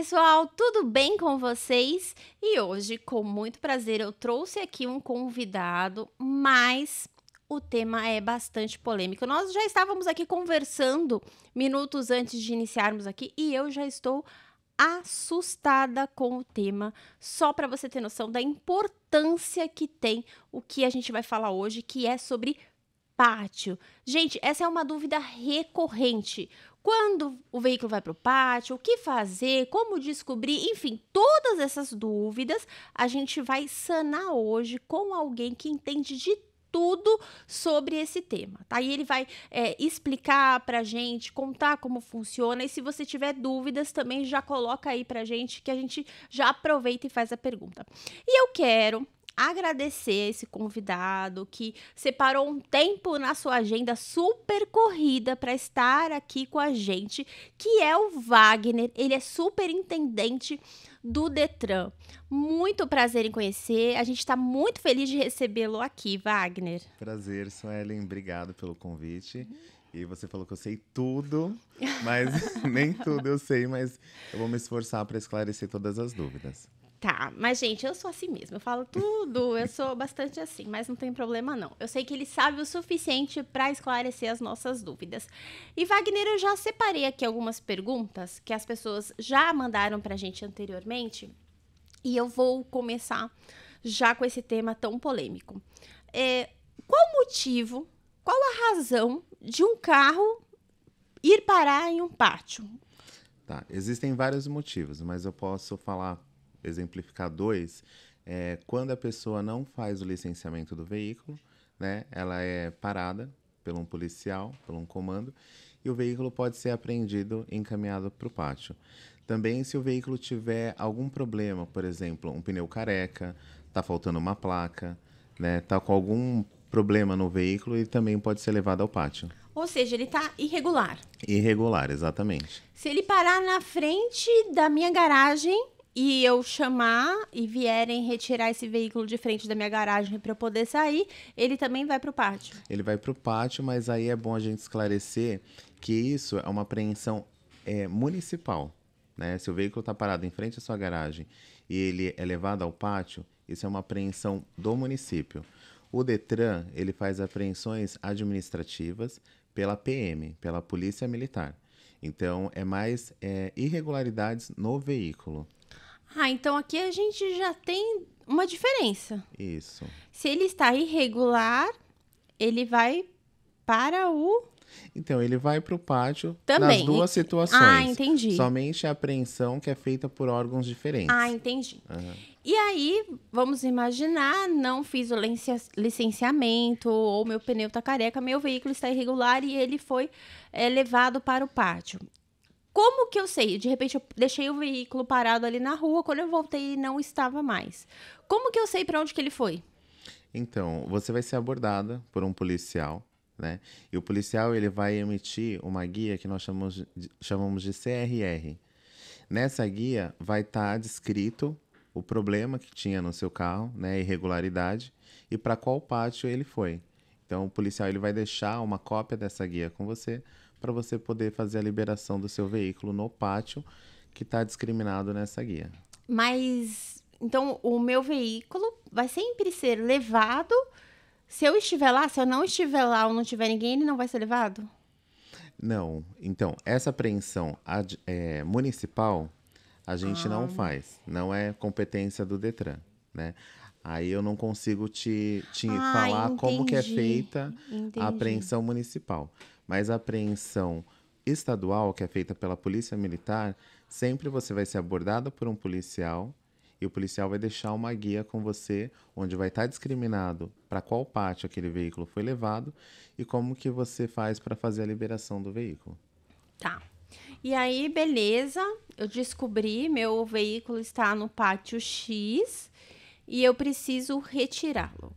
pessoal, tudo bem com vocês? E hoje, com muito prazer, eu trouxe aqui um convidado, mas o tema é bastante polêmico. Nós já estávamos aqui conversando minutos antes de iniciarmos aqui e eu já estou assustada com o tema, só para você ter noção da importância que tem o que a gente vai falar hoje, que é sobre pátio. Gente, essa é uma dúvida recorrente. Quando o veículo vai para o pátio, o que fazer, como descobrir, enfim, todas essas dúvidas a gente vai sanar hoje com alguém que entende de tudo sobre esse tema, tá? E ele vai é, explicar pra gente, contar como funciona. E se você tiver dúvidas, também já coloca aí pra gente, que a gente já aproveita e faz a pergunta. E eu quero agradecer esse convidado que separou um tempo na sua agenda super corrida para estar aqui com a gente, que é o Wagner. Ele é superintendente do Detran. Muito prazer em conhecer. A gente está muito feliz de recebê-lo aqui, Wagner. Prazer, Suelen. Obrigado pelo convite. E você falou que eu sei tudo, mas nem tudo eu sei, mas eu vou me esforçar para esclarecer todas as dúvidas. Tá, mas gente, eu sou assim mesmo. Eu falo tudo, eu sou bastante assim, mas não tem problema não. Eu sei que ele sabe o suficiente para esclarecer as nossas dúvidas. E Wagner, eu já separei aqui algumas perguntas que as pessoas já mandaram pra gente anteriormente, e eu vou começar já com esse tema tão polêmico. É, qual o motivo, qual a razão de um carro ir parar em um pátio? Tá, existem vários motivos, mas eu posso falar exemplificar dois, é, quando a pessoa não faz o licenciamento do veículo, né, ela é parada por um policial, por um comando, e o veículo pode ser apreendido e encaminhado para o pátio. Também, se o veículo tiver algum problema, por exemplo, um pneu careca, está faltando uma placa, está né, tá com algum problema no veículo, ele também pode ser levado ao pátio. Ou seja, ele está irregular. Irregular, exatamente. Se ele parar na frente da minha garagem, e eu chamar e vierem retirar esse veículo de frente da minha garagem para eu poder sair, ele também vai para o pátio. Ele vai para o pátio, mas aí é bom a gente esclarecer que isso é uma apreensão é, municipal. Né? Se o veículo está parado em frente à sua garagem e ele é levado ao pátio, isso é uma apreensão do município. O Detran ele faz apreensões administrativas pela PM, pela Polícia Militar. Então é mais é, irregularidades no veículo. Ah, então aqui a gente já tem uma diferença. Isso. Se ele está irregular, ele vai para o. Então, ele vai para o pátio Também. nas duas situações. Ah, entendi. Somente a apreensão que é feita por órgãos diferentes. Ah, entendi. Uhum. E aí, vamos imaginar, não fiz o licenciamento, ou meu pneu está careca, meu veículo está irregular e ele foi é, levado para o pátio. Como que eu sei? De repente eu deixei o veículo parado ali na rua, quando eu voltei não estava mais. Como que eu sei para onde que ele foi? Então, você vai ser abordada por um policial, né? E o policial ele vai emitir uma guia que nós chamamos de, chamamos de CRR. Nessa guia vai estar tá descrito o problema que tinha no seu carro, né, irregularidade, e para qual pátio ele foi. Então, o policial ele vai deixar uma cópia dessa guia com você para você poder fazer a liberação do seu veículo no pátio que está discriminado nessa guia. Mas então o meu veículo vai sempre ser levado. Se eu estiver lá, se eu não estiver lá ou não tiver ninguém, ele não vai ser levado? Não. Então, essa apreensão é, municipal a gente ah. não faz. Não é competência do Detran, né? Aí eu não consigo te, te ah, falar entendi. como que é feita entendi. a apreensão municipal mas a apreensão estadual, que é feita pela Polícia Militar, sempre você vai ser abordado por um policial e o policial vai deixar uma guia com você, onde vai estar tá discriminado para qual parte aquele veículo foi levado e como que você faz para fazer a liberação do veículo. Tá. E aí, beleza, eu descobri, meu veículo está no pátio X e eu preciso retirá-lo.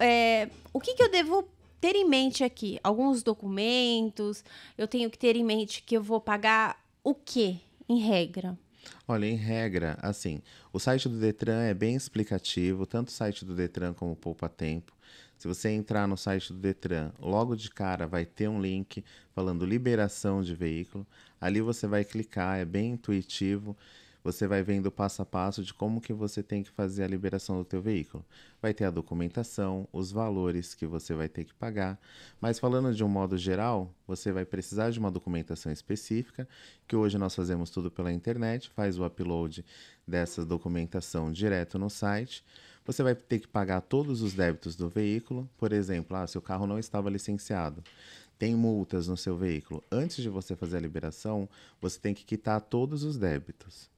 É, o que, que eu devo ter em mente aqui alguns documentos, eu tenho que ter em mente que eu vou pagar o que, em regra? Olha, em regra, assim, o site do Detran é bem explicativo, tanto o site do Detran como o Poupa Tempo. Se você entrar no site do Detran, logo de cara vai ter um link falando liberação de veículo. Ali você vai clicar, é bem intuitivo você vai vendo passo a passo de como que você tem que fazer a liberação do teu veículo. Vai ter a documentação, os valores que você vai ter que pagar, mas falando de um modo geral, você vai precisar de uma documentação específica, que hoje nós fazemos tudo pela internet, faz o upload dessa documentação direto no site. Você vai ter que pagar todos os débitos do veículo, por exemplo, ah, se o carro não estava licenciado tem multas no seu veículo, antes de você fazer a liberação, você tem que quitar todos os débitos.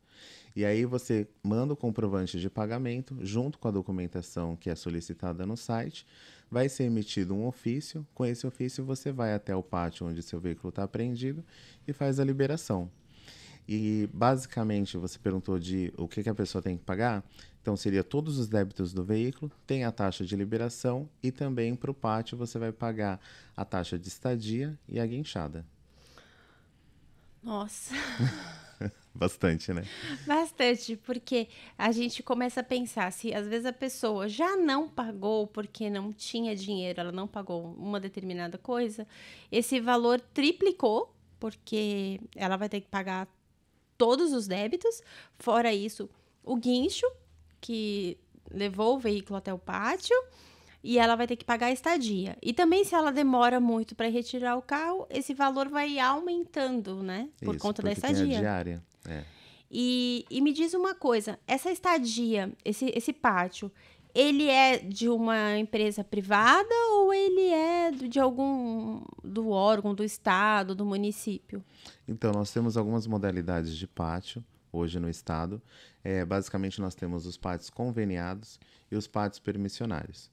E aí você manda o comprovante de pagamento junto com a documentação que é solicitada no site. Vai ser emitido um ofício. Com esse ofício você vai até o pátio onde seu veículo está apreendido e faz a liberação. E basicamente você perguntou de o que, que a pessoa tem que pagar. Então seria todos os débitos do veículo, tem a taxa de liberação e também para o pátio você vai pagar a taxa de estadia e a guinchada. Nossa. Bastante, né? Bastante, porque a gente começa a pensar se às vezes a pessoa já não pagou porque não tinha dinheiro, ela não pagou uma determinada coisa, esse valor triplicou, porque ela vai ter que pagar todos os débitos, fora isso, o guincho que levou o veículo até o pátio e ela vai ter que pagar a estadia. E também se ela demora muito para retirar o carro, esse valor vai aumentando, né? Por Isso, conta da estadia. diária. É. E, e, me diz uma coisa, essa estadia, esse, esse pátio, ele é de uma empresa privada ou ele é de algum do órgão, do estado, do município? Então, nós temos algumas modalidades de pátio hoje no estado. É, basicamente, nós temos os pátios conveniados e os pátios permissionários.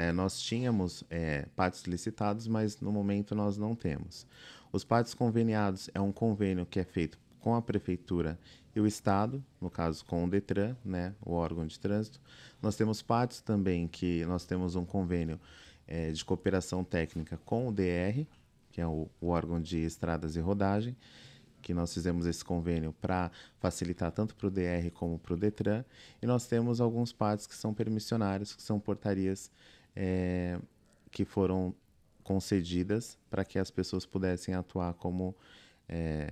É, nós tínhamos é, licitadas, licitados, mas no momento nós não temos. Os partes conveniados é um convênio que é feito com a prefeitura e o Estado, no caso com o Detran, né, o órgão de trânsito. Nós temos partes também que nós temos um convênio é, de cooperação técnica com o DR, que é o, o órgão de estradas e rodagem, que nós fizemos esse convênio para facilitar tanto para o DR como para o Detran. E nós temos alguns partes que são permissionários, que são portarias é, que foram concedidas para que as pessoas pudessem atuar como é,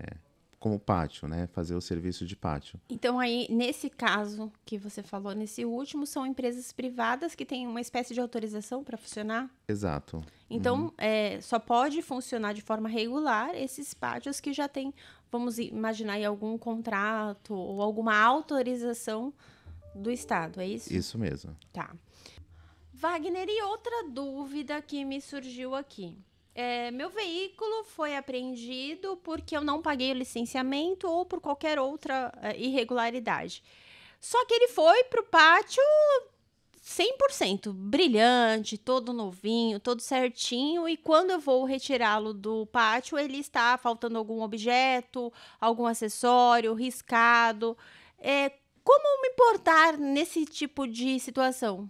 como pátio, né? Fazer o serviço de pátio. Então aí nesse caso que você falou, nesse último são empresas privadas que têm uma espécie de autorização para funcionar. Exato. Então uhum. é, só pode funcionar de forma regular esses pátios que já têm, vamos imaginar, aí, algum contrato ou alguma autorização do Estado, é isso? Isso mesmo. Tá. Wagner, e outra dúvida que me surgiu aqui. É, meu veículo foi apreendido porque eu não paguei o licenciamento ou por qualquer outra é, irregularidade. Só que ele foi para o pátio 100% brilhante, todo novinho, todo certinho. E quando eu vou retirá-lo do pátio, ele está faltando algum objeto, algum acessório, riscado. É, como me portar nesse tipo de situação?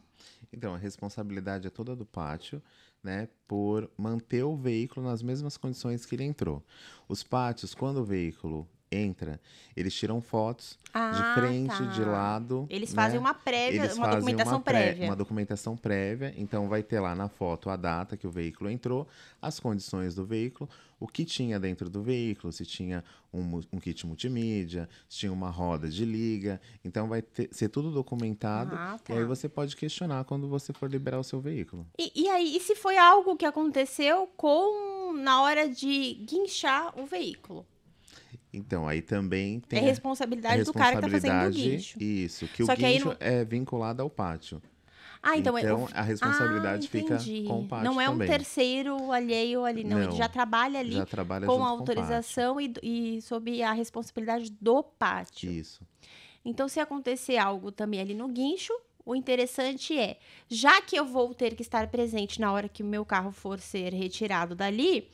Então, a responsabilidade é toda do pátio, né, por manter o veículo nas mesmas condições que ele entrou. Os pátios, quando o veículo entra, eles tiram fotos ah, de frente, tá. de lado. Eles né? fazem uma prévia, eles uma documentação uma prévia. prévia. Uma documentação prévia. Então vai ter lá na foto a data que o veículo entrou, as condições do veículo, o que tinha dentro do veículo, se tinha um, um kit multimídia, se tinha uma roda de liga. Então vai ter, ser tudo documentado. Ah, tá. E aí você pode questionar quando você for liberar o seu veículo. E, e aí, e se foi algo que aconteceu com na hora de guinchar o veículo? Então, aí também é tem. É responsabilidade, a responsabilidade do cara que tá fazendo o guincho. Isso, que Só o que guincho não... é vinculado ao pátio. Ah, então, então a responsabilidade ah, fica com o pátio. Não é um também. terceiro alheio ali, não. não. Ele já trabalha ali já trabalha com a autorização com e, e sob a responsabilidade do pátio. Isso. Então, se acontecer algo também ali no guincho, o interessante é, já que eu vou ter que estar presente na hora que o meu carro for ser retirado dali,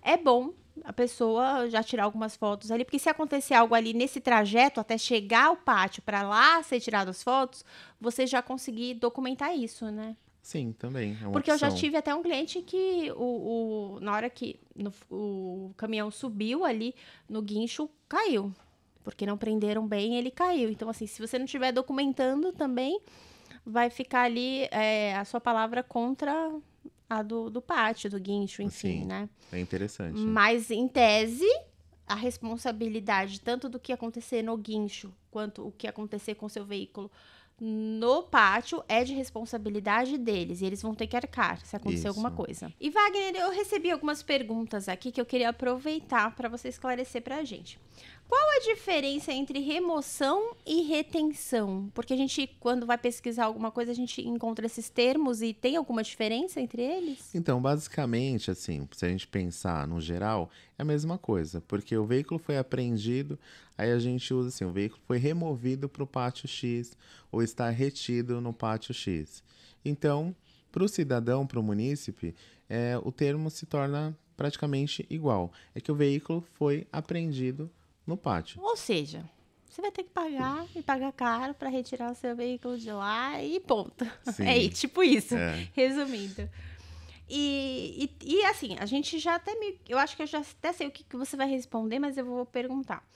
é bom a pessoa já tirar algumas fotos ali, porque se acontecer algo ali nesse trajeto até chegar ao pátio para lá ser tirado as fotos, você já conseguir documentar isso, né? Sim, também. É porque opção. eu já tive até um cliente que o, o na hora que no, o caminhão subiu ali no guincho caiu, porque não prenderam bem ele caiu. Então assim, se você não estiver documentando também vai ficar ali é, a sua palavra contra a do, do pátio, do guincho, enfim, Sim, né? É interessante. Mas, em tese, a responsabilidade tanto do que acontecer no guincho quanto o que acontecer com seu veículo no pátio é de responsabilidade deles e eles vão ter que arcar se acontecer Isso. alguma coisa. E Wagner, eu recebi algumas perguntas aqui que eu queria aproveitar para você esclarecer para a gente. Qual a diferença entre remoção e retenção? Porque a gente, quando vai pesquisar alguma coisa, a gente encontra esses termos e tem alguma diferença entre eles? Então, basicamente, assim, se a gente pensar no geral, é a mesma coisa, porque o veículo foi apreendido, aí a gente usa assim, o veículo foi removido para o pátio X ou está retido no pátio X. Então, para o cidadão, para o munícipe, é, o termo se torna praticamente igual. É que o veículo foi apreendido no pátio. Ou seja, você vai ter que pagar e pagar caro para retirar o seu veículo de lá e ponto. Sim. É tipo isso, é. resumindo. E, e, e, assim, a gente já até me. Eu acho que eu já até sei o que, que você vai responder, mas eu vou perguntar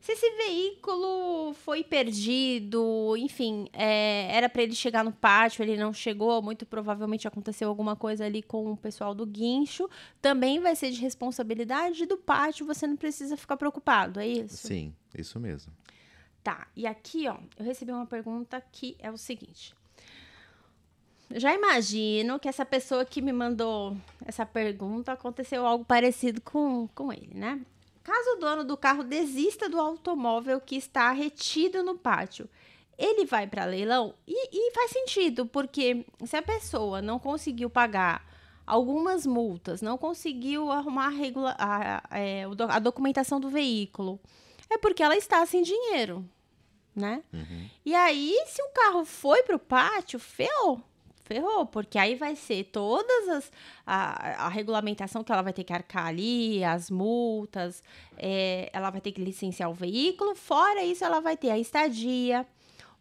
se esse veículo foi perdido, enfim, é, era para ele chegar no pátio, ele não chegou, muito provavelmente aconteceu alguma coisa ali com o pessoal do guincho, também vai ser de responsabilidade do pátio, você não precisa ficar preocupado, é isso? Sim, isso mesmo. Tá, e aqui, ó, eu recebi uma pergunta que é o seguinte. já imagino que essa pessoa que me mandou essa pergunta aconteceu algo parecido com, com ele, né? Caso o dono do carro desista do automóvel que está retido no pátio, ele vai para leilão e, e, faz sentido, porque se a pessoa não conseguiu pagar algumas multas, não conseguiu arrumar a, regula, a, a, é, a documentação do veículo, é porque ela está sem dinheiro, né? Uhum. E aí, se o carro foi para o pátio, ferrou ferrou, porque aí vai ser todas as a, a, regulamentação que ela vai ter que arcar ali, as multas, é, ela vai ter que licenciar o veículo, fora isso ela vai ter a estadia,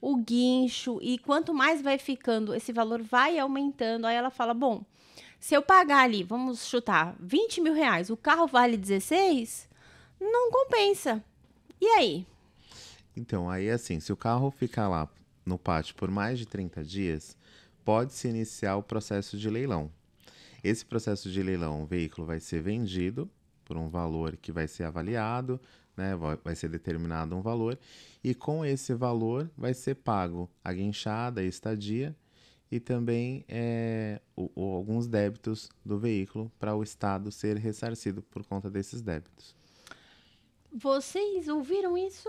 o guincho e quanto mais vai ficando, esse valor vai aumentando. Aí ela fala, bom, se eu pagar ali, vamos chutar 20 mil reais, o carro vale 16, não compensa. E aí? Então, aí assim, se o carro ficar lá no pátio por mais de 30 dias, pode-se iniciar o processo de leilão. Esse processo de leilão, o veículo vai ser vendido por um valor que vai ser avaliado, né, vai ser determinado um valor, e com esse valor vai ser pago a guinchada, a estadia e também é, o, o, alguns débitos do veículo para o Estado ser ressarcido por conta desses débitos. Vocês ouviram isso?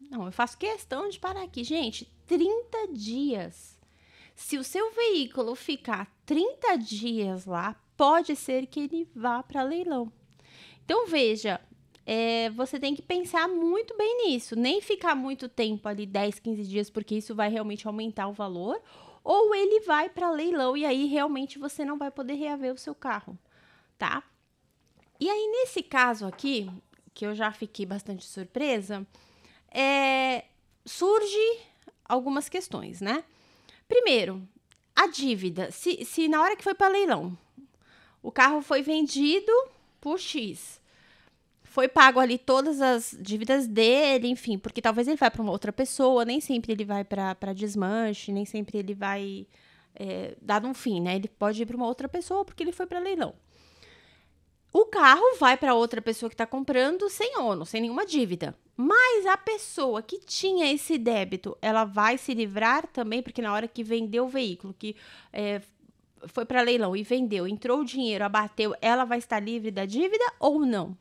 Não, eu faço questão de parar aqui. Gente, 30 dias se o seu veículo ficar 30 dias lá, pode ser que ele vá para leilão. Então veja, é, você tem que pensar muito bem nisso. Nem ficar muito tempo ali, 10, 15 dias, porque isso vai realmente aumentar o valor. Ou ele vai para leilão e aí realmente você não vai poder reaver o seu carro, tá? E aí, nesse caso aqui, que eu já fiquei bastante surpresa, é, surge algumas questões, né? Primeiro, a dívida. Se, se na hora que foi para leilão, o carro foi vendido por X, foi pago ali todas as dívidas dele, enfim, porque talvez ele vá para uma outra pessoa, nem sempre ele vai para desmanche, nem sempre ele vai é, dar um fim, né? Ele pode ir para uma outra pessoa porque ele foi para leilão o carro vai para outra pessoa que está comprando sem ônus, sem nenhuma dívida. Mas a pessoa que tinha esse débito, ela vai se livrar também, porque na hora que vendeu o veículo, que é, foi para leilão e vendeu, entrou o dinheiro, abateu, ela vai estar livre da dívida ou não?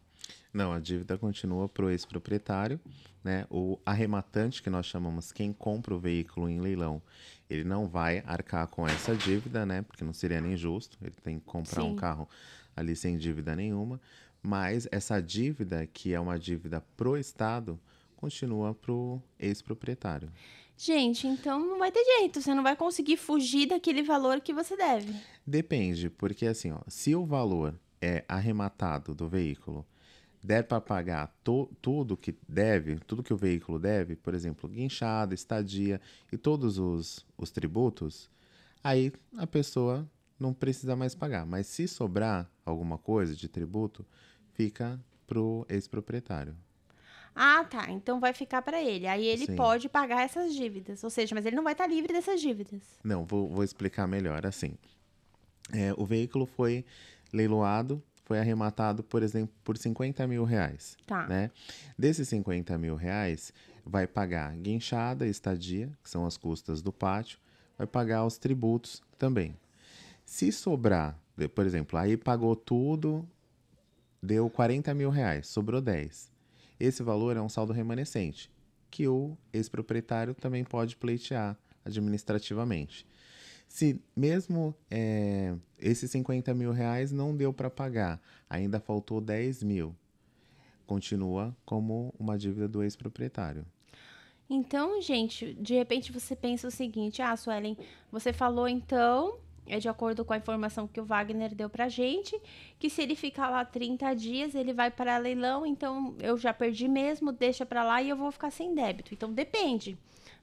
Não, a dívida continua para o ex-proprietário, né? O arrematante, que nós chamamos quem compra o veículo em leilão, ele não vai arcar com essa dívida, né? Porque não seria nem justo, ele tem que comprar Sim. um carro ali sem dívida nenhuma, mas essa dívida, que é uma dívida pro Estado, continua pro ex-proprietário. Gente, então não vai ter jeito, você não vai conseguir fugir daquele valor que você deve. Depende, porque assim, ó, se o valor é arrematado do veículo der para pagar tudo que deve, tudo que o veículo deve, por exemplo, guinchada, estadia e todos os, os tributos, aí a pessoa não precisa mais pagar. Mas se sobrar, alguma coisa de tributo, fica pro ex-proprietário. Ah, tá. Então vai ficar para ele. Aí ele Sim. pode pagar essas dívidas. Ou seja, mas ele não vai estar tá livre dessas dívidas. Não, vou, vou explicar melhor. Assim, é, o veículo foi leiloado, foi arrematado, por exemplo, por 50 mil reais. Tá. Né? Desses 50 mil reais, vai pagar guinchada, estadia, que são as custas do pátio, vai pagar os tributos também. Se sobrar por exemplo, aí pagou tudo, deu 40 mil reais, sobrou 10. Esse valor é um saldo remanescente, que o ex-proprietário também pode pleitear administrativamente. Se mesmo é, esses 50 mil reais não deu para pagar, ainda faltou 10 mil, continua como uma dívida do ex-proprietário. Então, gente, de repente você pensa o seguinte: ah, Suelen, você falou então é de acordo com a informação que o Wagner deu pra gente, que se ele ficar lá 30 dias, ele vai para leilão, então eu já perdi mesmo, deixa para lá e eu vou ficar sem débito. Então depende.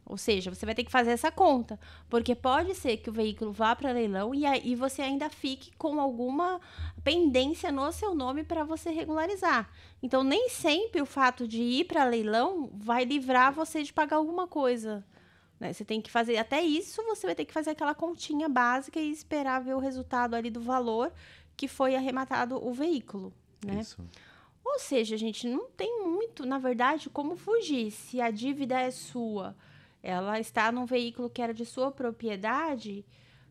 Ou seja, você vai ter que fazer essa conta, porque pode ser que o veículo vá para leilão e aí você ainda fique com alguma pendência no seu nome para você regularizar. Então, nem sempre o fato de ir para leilão vai livrar você de pagar alguma coisa. Né? Você tem que fazer até isso, você vai ter que fazer aquela continha básica e esperar ver o resultado ali do valor que foi arrematado o veículo. Né? Isso. Ou seja, gente, não tem muito, na verdade, como fugir. Se a dívida é sua, ela está num veículo que era de sua propriedade,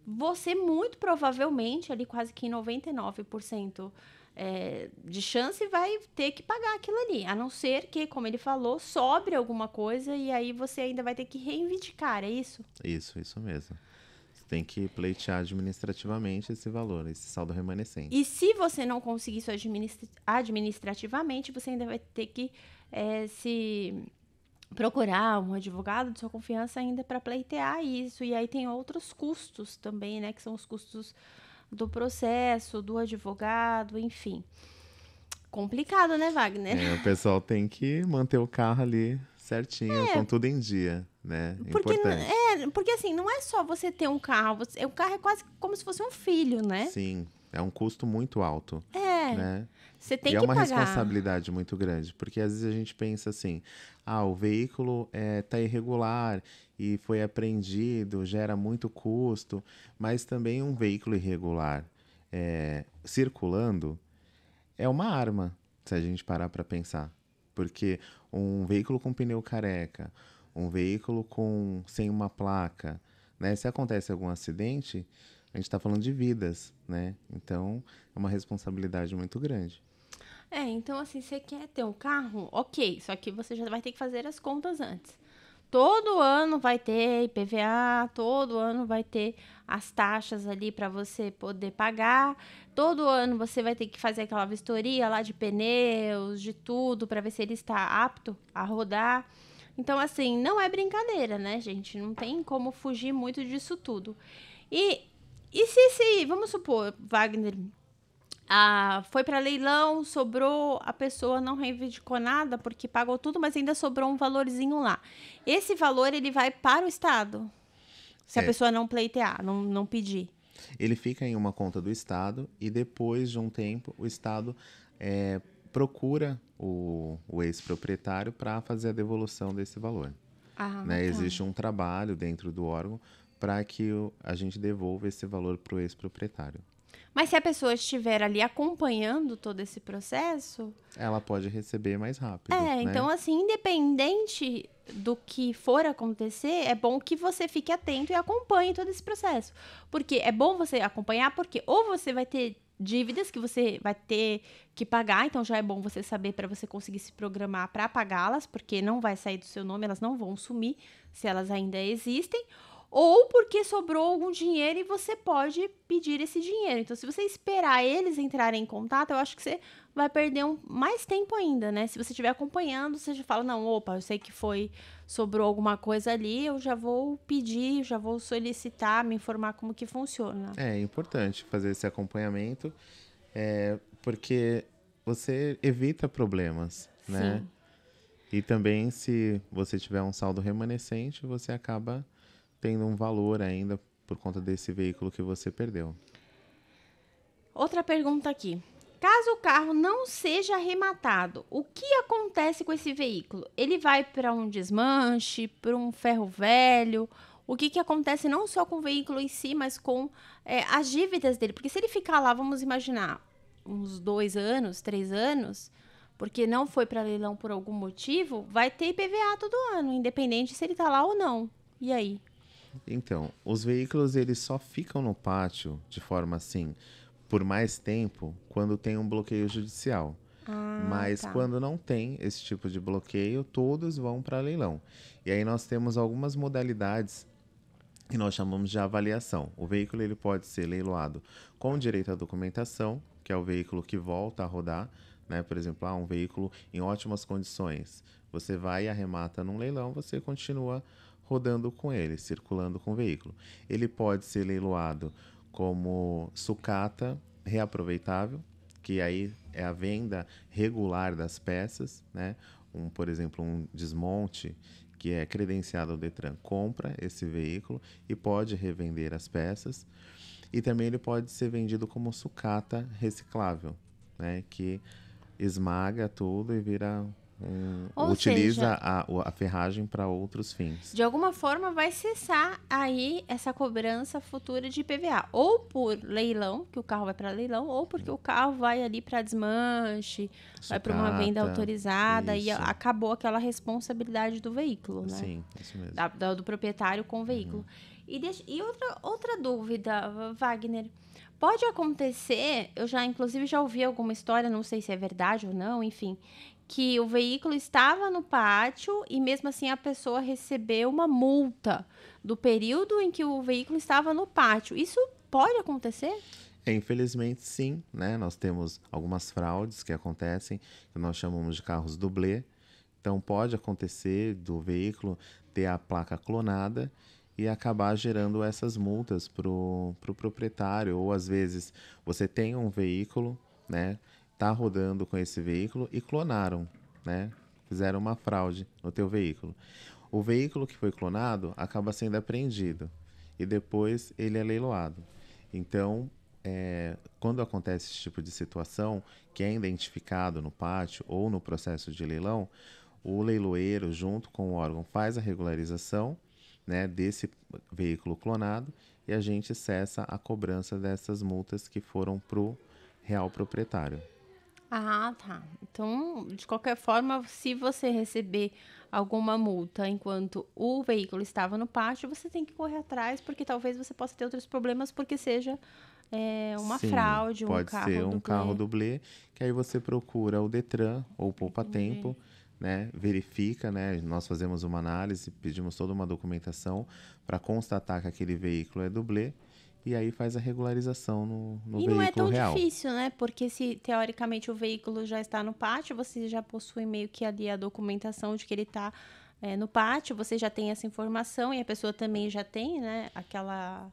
você muito provavelmente, ali quase que 99% é, de chance vai ter que pagar aquilo ali. A não ser que, como ele falou, sobre alguma coisa e aí você ainda vai ter que reivindicar, é isso? Isso, isso mesmo. Você tem que pleitear administrativamente esse valor, esse saldo remanescente. E se você não conseguir isso administrativamente, você ainda vai ter que é, se procurar um advogado de sua confiança ainda para pleitear isso. E aí tem outros custos também, né? Que são os custos do processo, do advogado, enfim. Complicado, né, Wagner? É, o pessoal tem que manter o carro ali certinho, é, com tudo em dia, né? É porque, Importante. É, porque assim, não é só você ter um carro, você, o carro é quase como se fosse um filho, né? Sim, é um custo muito alto. É. Né? Você tem e é que pagar. É uma pagar. responsabilidade muito grande, porque às vezes a gente pensa assim: ah, o veículo está eh, irregular e foi apreendido, gera muito custo, mas também um veículo irregular é, circulando é uma arma, se a gente parar para pensar. Porque um veículo com pneu careca, um veículo com sem uma placa, né? Se acontece algum acidente, a gente está falando de vidas, né? Então é uma responsabilidade muito grande. É, então assim, você quer ter um carro? Ok, só que você já vai ter que fazer as contas antes. Todo ano vai ter IPVA, todo ano vai ter as taxas ali para você poder pagar. Todo ano você vai ter que fazer aquela vistoria lá de pneus, de tudo, para ver se ele está apto a rodar. Então, assim, não é brincadeira, né, gente? Não tem como fugir muito disso tudo. E, e se, se, vamos supor, Wagner, ah, foi para leilão, sobrou, a pessoa não reivindicou nada porque pagou tudo, mas ainda sobrou um valorzinho lá. Esse valor ele vai para o Estado. Se é. a pessoa não pleitear, não, não pedir. Ele fica em uma conta do Estado e depois de um tempo o Estado é, procura o, o ex-proprietário para fazer a devolução desse valor. Ah, né? tá. Existe um trabalho dentro do órgão para que a gente devolva esse valor para o ex-proprietário. Mas se a pessoa estiver ali acompanhando todo esse processo. Ela pode receber mais rápido. É, né? então, assim, independente do que for acontecer, é bom que você fique atento e acompanhe todo esse processo. Porque é bom você acompanhar, porque ou você vai ter dívidas que você vai ter que pagar, então já é bom você saber para você conseguir se programar para pagá-las, porque não vai sair do seu nome, elas não vão sumir se elas ainda existem ou porque sobrou algum dinheiro e você pode pedir esse dinheiro. Então, se você esperar eles entrarem em contato, eu acho que você vai perder um, mais tempo ainda, né? Se você estiver acompanhando, você já fala, não, opa, eu sei que foi, sobrou alguma coisa ali, eu já vou pedir, já vou solicitar, me informar como que funciona. É importante fazer esse acompanhamento, é, porque você evita problemas, né? Sim. né? E também, se você tiver um saldo remanescente, você acaba tendo um valor ainda por conta desse veículo que você perdeu. Outra pergunta aqui. Caso o carro não seja arrematado, o que acontece com esse veículo? Ele vai para um desmanche, para um ferro velho? O que, que acontece não só com o veículo em si, mas com é, as dívidas dele? Porque se ele ficar lá, vamos imaginar, uns dois anos, três anos, porque não foi para leilão por algum motivo, vai ter IPVA todo ano, independente se ele está lá ou não. E aí? Então, os veículos eles só ficam no pátio de forma assim por mais tempo quando tem um bloqueio judicial. Ah, Mas tá. quando não tem esse tipo de bloqueio, todos vão para leilão. E aí nós temos algumas modalidades que nós chamamos de avaliação. O veículo ele pode ser leiloado com direito à documentação, que é o veículo que volta a rodar, né? Por exemplo, ah, um veículo em ótimas condições. Você vai e arremata num leilão, você continua rodando com ele, circulando com o veículo. Ele pode ser leiloado como sucata reaproveitável, que aí é a venda regular das peças, né? Um, por exemplo, um desmonte que é credenciado ao Detran compra esse veículo e pode revender as peças. E também ele pode ser vendido como sucata reciclável, né? Que esmaga tudo e vira um, utiliza seja, a, a ferragem para outros fins. De alguma forma vai cessar aí essa cobrança futura de PVA, ou por leilão, que o carro vai para leilão, ou porque o carro vai ali para desmanche, Sucata, vai para uma venda autorizada isso. e acabou aquela responsabilidade do veículo, né? Sim, isso mesmo. Da, do proprietário com o veículo. Uhum. E, deixa, e outra, outra dúvida, Wagner. Pode acontecer, eu já inclusive já ouvi alguma história, não sei se é verdade ou não, enfim, que o veículo estava no pátio e mesmo assim a pessoa recebeu uma multa do período em que o veículo estava no pátio. Isso pode acontecer? É, infelizmente sim, né? Nós temos algumas fraudes que acontecem, que nós chamamos de carros dublê. Então pode acontecer do veículo ter a placa clonada e acabar gerando essas multas para o pro proprietário. Ou às vezes você tem um veículo, né? está rodando com esse veículo e clonaram, né? Fizeram uma fraude no teu veículo. O veículo que foi clonado acaba sendo apreendido e depois ele é leiloado. Então, é, quando acontece esse tipo de situação, que é identificado no pátio ou no processo de leilão, o leiloeiro, junto com o órgão, faz a regularização né, desse veículo clonado e a gente cessa a cobrança dessas multas que foram para o real proprietário. Ah, tá. Então, de qualquer forma, se você receber alguma multa enquanto o veículo estava no pátio, você tem que correr atrás, porque talvez você possa ter outros problemas, porque seja é, uma Sim, fraude, um carro Pode ser um dublê. carro dublê, que aí você procura o Detran ou Poupa uhum. Tempo, é. né? Verifica, né? Nós fazemos uma análise, pedimos toda uma documentação para constatar que aquele veículo é dublê e aí faz a regularização no, no e veículo real. E não é tão real. difícil, né? Porque se teoricamente o veículo já está no pátio, você já possui meio que ali a documentação de que ele está é, eh, no pátio, você já tem essa informação e a pessoa também já tem, né? Aquela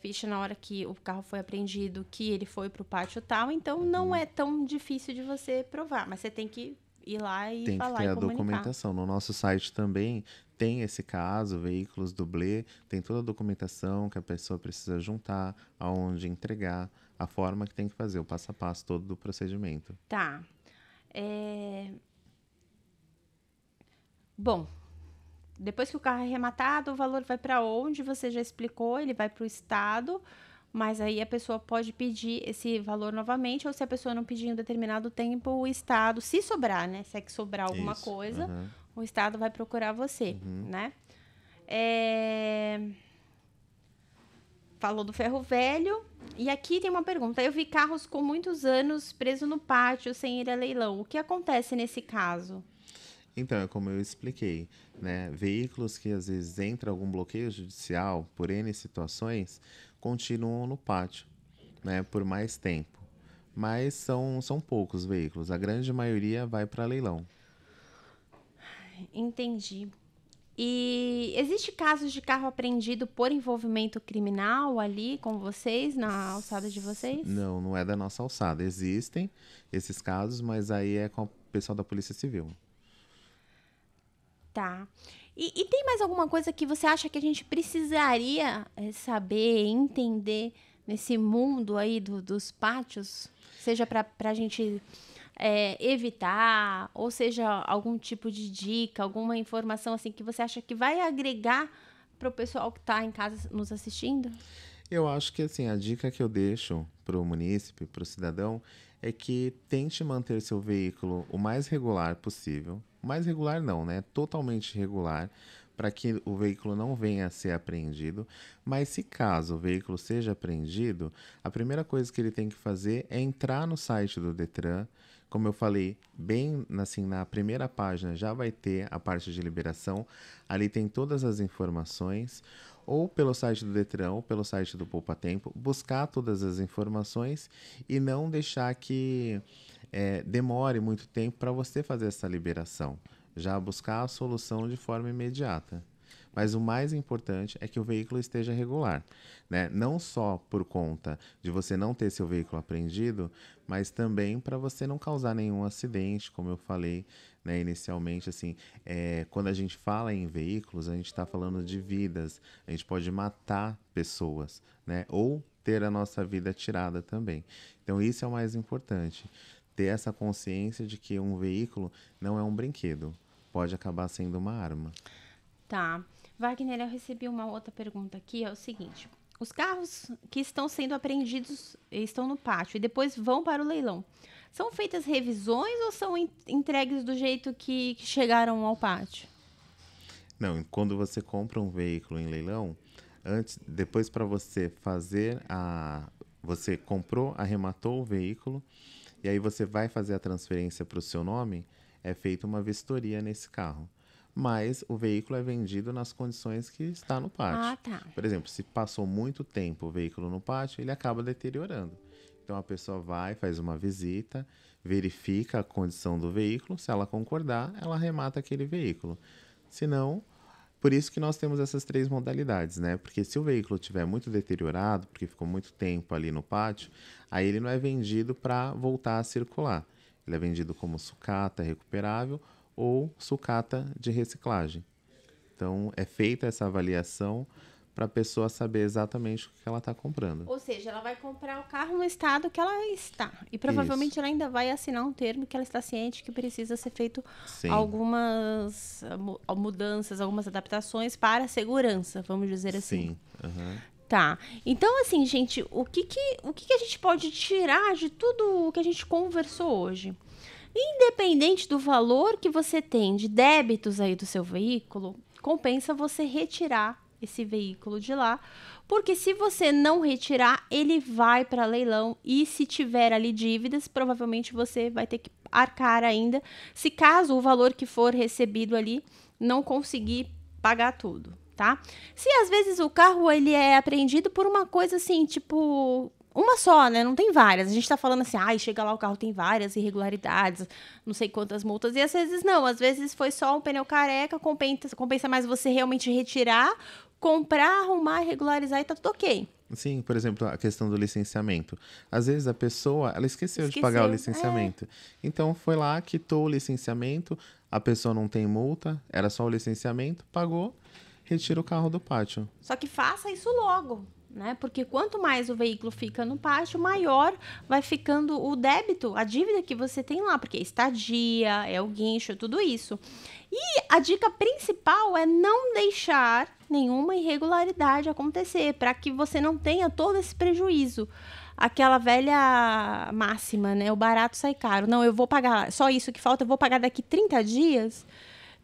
ficha na hora que o carro foi apreendido, que ele foi para o pátio tal. Então não uhum. é tão difícil de você provar, mas você tem que ir lá e tem falar. Tem que ter a comunicar. documentação. No nosso site também tem esse caso, veículos dublê, tem toda a documentação que a pessoa precisa juntar, aonde entregar, a forma que tem que fazer, o passo a passo todo do procedimento. Tá. É... Bom, depois que o carro é arrematado, o valor vai para onde? Você já explicou, ele vai para o Estado. Mas aí a pessoa pode pedir esse valor novamente, ou se a pessoa não pedir em um determinado tempo, o Estado, se sobrar, né? Se é que sobrar alguma Isso. coisa, uhum. o Estado vai procurar você, uhum. né? É... Falou do ferro velho. E aqui tem uma pergunta. Eu vi carros com muitos anos preso no pátio sem ir a leilão. O que acontece nesse caso? Então, é como eu expliquei, né? Veículos que às vezes entra algum bloqueio judicial por N situações, continuam no pátio, né, por mais tempo. Mas são, são poucos veículos, a grande maioria vai para leilão. Entendi. E existe casos de carro apreendido por envolvimento criminal ali com vocês, na alçada de vocês? Não, não é da nossa alçada. Existem esses casos, mas aí é com o pessoal da Polícia Civil. Tá. E, e, tem mais alguma coisa que você acha que a gente precisaria eh, saber, entender nesse mundo aí do, dos pátios? Seja para a gente é, evitar, ou seja, algum tipo de dica, alguma informação assim que você acha que vai agregar para o pessoal que está em casa nos assistindo? Eu acho que assim a dica que eu deixo para o munícipe, para o cidadão, é que tente manter seu veículo o mais regular possível. Mais regular não, né? Totalmente regular, para que o veículo não venha a ser apreendido. Mas se caso o veículo seja apreendido, a primeira coisa que ele tem que fazer é entrar no site do Detran. Como eu falei, bem assim na primeira página já vai ter a parte de liberação. Ali tem todas as informações ou pelo site do Detran ou pelo site do Poupa Tempo, buscar todas as informações e não deixar que é, demore muito tempo para você fazer essa liberação. Já buscar a solução de forma imediata. Mas o mais importante é que o veículo esteja regular, né? Não só por conta de você não ter seu veículo apreendido, mas também para você não causar nenhum acidente, como eu falei, né, inicialmente, assim, é, quando a gente fala em veículos, a gente está falando de vidas, a gente pode matar pessoas, né? Ou ter a nossa vida tirada também. Então isso é o mais importante ter essa consciência de que um veículo não é um brinquedo, pode acabar sendo uma arma. Tá. Wagner, eu recebi uma outra pergunta aqui, é o seguinte. Os carros que estão sendo apreendidos eh, estão no pátio e depois vão para o leilão. São feitas revisões ou são entregues do jeito que, que chegaram ao pátio? Não, quando você compra um veículo em leilão, antes, depois para você fazer a, você comprou, arrematou o veículo e aí você vai fazer a transferência para o seu nome, é feita uma vistoria nesse carro mas o veículo é vendido nas condições que está no pátio. Ah, tá. Por exemplo, se passou muito tempo o veículo no pátio, ele acaba deteriorando. Então a pessoa vai, faz uma visita, verifica a condição do veículo, se ela concordar, ela remata aquele veículo. Se não, por isso que nós temos essas três modalidades, né? Porque se o veículo tiver muito deteriorado, porque ficou muito tempo ali no pátio, aí ele não é vendido para voltar a circular. Ele é vendido como sucata recuperável ou sucata de reciclagem. Então, é feita essa avaliação para a pessoa saber exatamente o que ela está comprando. Ou seja, ela vai comprar o carro no estado que ela está. E provavelmente Isso. ela ainda vai assinar um termo que ela está ciente que precisa ser feito Sim. algumas ah, ah, mudanças, algumas adaptações para a segurança, vamos dizer assim. Sim. Uhum. Tá. Então, assim, gente, o que que, o que que a gente pode tirar de tudo o que a gente conversou hoje? Independente do valor que você tem de débitos aí do seu veículo, compensa você retirar esse veículo de lá, porque se você não retirar, ele vai para leilão e se tiver ali dívidas, provavelmente você vai ter que arcar ainda, se caso o valor que for recebido ali não conseguir pagar tudo, tá? Se às vezes o carro ele é apreendido por uma coisa assim, tipo uma só, né? Não tem várias. A gente tá falando assim, ai, chega lá, o carro tem várias irregularidades, não sei quantas multas. E às vezes não, às vezes foi só um pneu careca, compensa, compensa mais você realmente retirar, comprar, arrumar, regularizar e tá tudo ok. Sim, por exemplo, a questão do licenciamento. Às vezes a pessoa, ela esqueceu, esqueceu. de pagar o é. licenciamento. É. Então foi lá, quitou o licenciamento, a pessoa não tem multa, era só o licenciamento, pagou, retira o carro do pátio. Só que faça isso logo né? Porque quanto mais o veículo fica no pátio, maior vai ficando o débito, a dívida que você tem lá, porque é estadia, é o guincho, é tudo isso. E a dica principal é não deixar nenhuma irregularidade acontecer, para que você não tenha todo esse prejuízo. Aquela velha máxima, né? O barato sai caro. Não, eu vou pagar só isso que falta, eu vou pagar daqui 30 dias,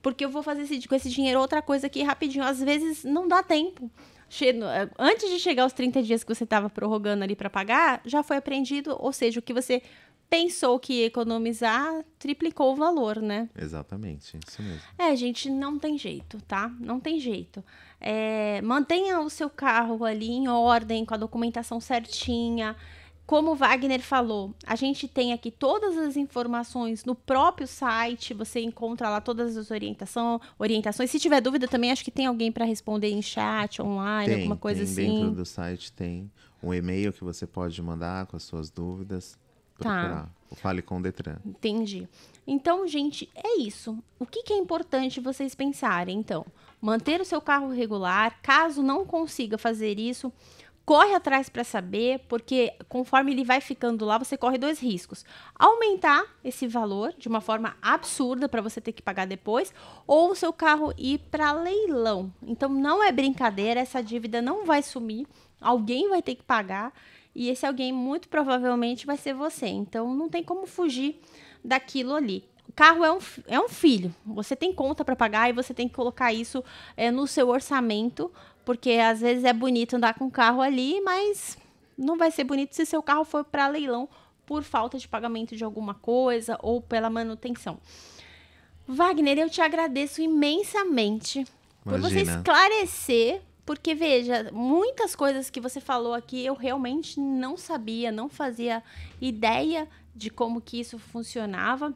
porque eu vou fazer esse, com esse dinheiro outra coisa aqui rapidinho. Às vezes não dá tempo. Eh, antes de chegar aos 30 dias que você estava prorrogando ali para pagar, já foi apreendido, ou seja, o que você pensou que ia economizar triplicou o valor, né? Exatamente, isso mesmo. É, gente, não tem jeito, tá? Não tem jeito. É, mantenha o seu carro ali em ordem, com a documentação certinha. Como Wagner falou, a gente tem aqui todas as informações no próprio site, você encontra lá todas as orientação, orientações. Se tiver dúvida também, acho que tem alguém para responder em chat, online, tem, alguma coisa tem, assim. Dentro do site tem um e-mail que você pode mandar com as suas dúvidas. Tá. Procurar. Tá. Fale com o Detran. Entendi. Então, gente, é isso. O que, que é importante vocês pensarem? Então, manter o seu carro regular. Caso não consiga fazer isso, corre atrás para saber, porque conforme ele vai ficando lá, você corre dois riscos: aumentar esse valor de uma forma absurda para você ter que pagar depois, ou o seu carro ir para leilão. Então não é brincadeira, essa dívida não vai sumir, alguém vai ter que pagar, e esse alguém muito provavelmente vai ser você. Então não tem como fugir daquilo ali carro é um, é um filho. Você tem conta para pagar e você tem que colocar isso é, no seu orçamento, porque às vezes é bonito andar com o carro ali, mas não vai ser bonito se seu carro for para leilão por falta de pagamento de alguma coisa ou pela manutenção. Wagner, eu te agradeço imensamente Imagina. por você esclarecer, porque veja, muitas coisas que você falou aqui eu realmente não sabia, não fazia ideia de como que isso funcionava.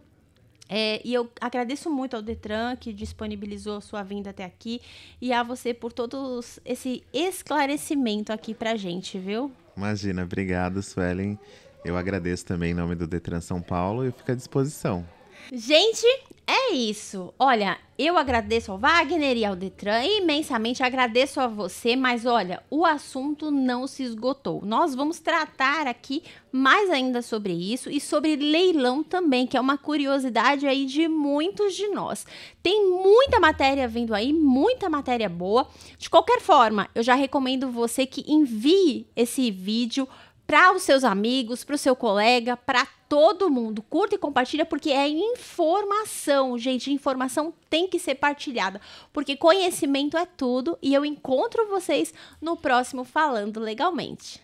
É, e eu agradeço muito ao Detran que disponibilizou sua vinda até aqui e a você por todo esse esclarecimento aqui pra gente, viu? Imagina, obrigado, Suelen. Eu agradeço também em nome do Detran São Paulo e fico à disposição. Gente, é isso. Olha, eu agradeço ao Wagner e ao Detran imensamente. Agradeço a você, mas olha, o assunto não se esgotou. Nós vamos tratar aqui mais ainda sobre isso e sobre leilão também, que é uma curiosidade aí de muitos de nós. Tem muita matéria vindo aí, muita matéria boa. De qualquer forma, eu já recomendo você que envie esse vídeo para os seus amigos, para o seu colega, para todo mundo. Curta e compartilha porque é informação, gente. Informação tem que ser partilhada, porque conhecimento é tudo e eu encontro vocês no próximo falando legalmente.